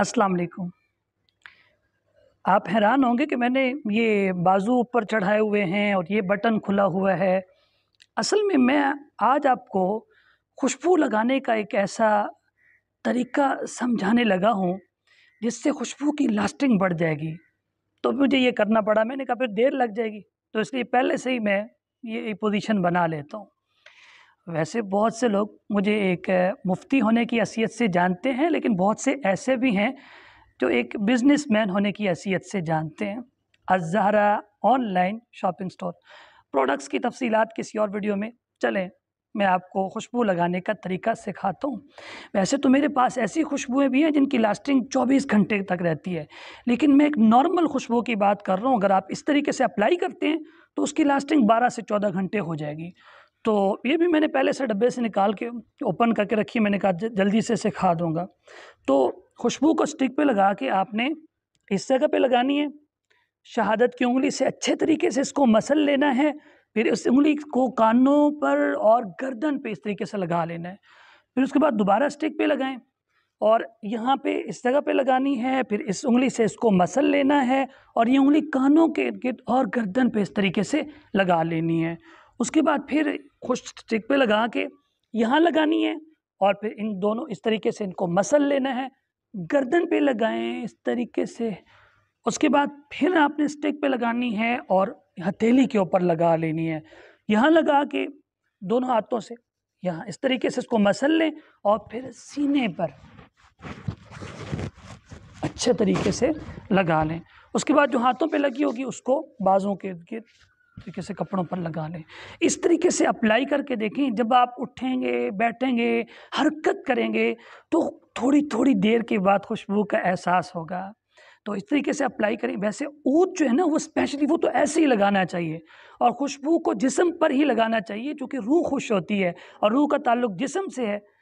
अस्सलाम वालेकुम आप हैरान होंगे कि मैंने ये बाजू ऊपर चढ़ाए हुए हैं और ये बटन खुला हुआ है असल में मैं आज आपको खुशबू लगाने का एक ऐसा तरीका समझाने लगा हूँ जिससे खुशबू की लास्टिंग बढ़ जाएगी तो मुझे ये करना पड़ा मैंने कहा फिर देर लग जाएगी तो इसलिए पहले से ही मैं ये पोजीशन बना लेता हूँ वैसे बहुत से लोग मुझे एक मुफ्ती होने की हैसियत से जानते हैं लेकिन बहुत से ऐसे भी हैं जो एक बिजनेसमैन होने की हैसियत से जानते हैं अजहरा ऑनलाइन शॉपिंग स्टोर प्रोडक्ट्स की तफसीत किसी और वीडियो में चलें मैं आपको खुशबू लगाने का तरीका सिखाता हूँ वैसे तो मेरे पास ऐसी खुशबुएँ भी हैं जिनकी लास्टिंग 24 घंटे तक रहती है लेकिन मैं एक नॉर्मल खुशबू की बात कर रहा हूँ अगर आप इस तरीके से अप्लाई करते हैं तो उसकी लास्टिंग 12 से 14 घंटे हो जाएगी तो ये भी मैंने पहले से डब्बे से निकाल के ओपन करके रखी मैंने कहा जल्दी से इसे खा दूँगा तो खुशबू को स्टिक पे लगा के आपने इस जगह पे लगानी है शहादत की उंगली से अच्छे तरीके से इसको मसल लेना है फिर इस उंगली को कानों पर और गर्दन पे इस तरीके से लगा लेना है फिर उसके बाद दोबारा स्टिक पे लगाएं और यहाँ पे इस जगह पे लगानी है फिर इस उंगली से इसको मसल लेना है और ये उंगली कानों के गिर्द और गर्दन पे इस तरीके से लगा लेनी है उसके बाद फिर खुश स्टिक पे लगा के यहाँ लगानी है और फिर इन दोनों इस तरीके से इनको मसल लेना है गर्दन पे लगाएं इस तरीके से उसके बाद फिर आपने स्टिक पे लगानी है और हथेली के ऊपर लगा लेनी है यहाँ लगा के दोनों हाथों से यहाँ इस तरीके से इसको मसल लें और फिर सीने पर अच्छे तरीके से लगा लें उसके बाद जो हाथों पे लगी होगी उसको बाजों के तरीके से कपड़ों पर लगा लें इस तरीके से अप्लाई करके देखें जब आप उठेंगे बैठेंगे हरकत करेंगे तो थोड़ी थोड़ी देर के बाद खुशबू का एहसास होगा तो इस तरीके से अप्लाई करें वैसे ऊत जो है ना वो स्पेशली वो तो ऐसे ही लगाना चाहिए और खुशबू को जिसम पर ही लगाना चाहिए क्योंकि रूह खुश होती है और रूह का ताल्लुक जिसम से है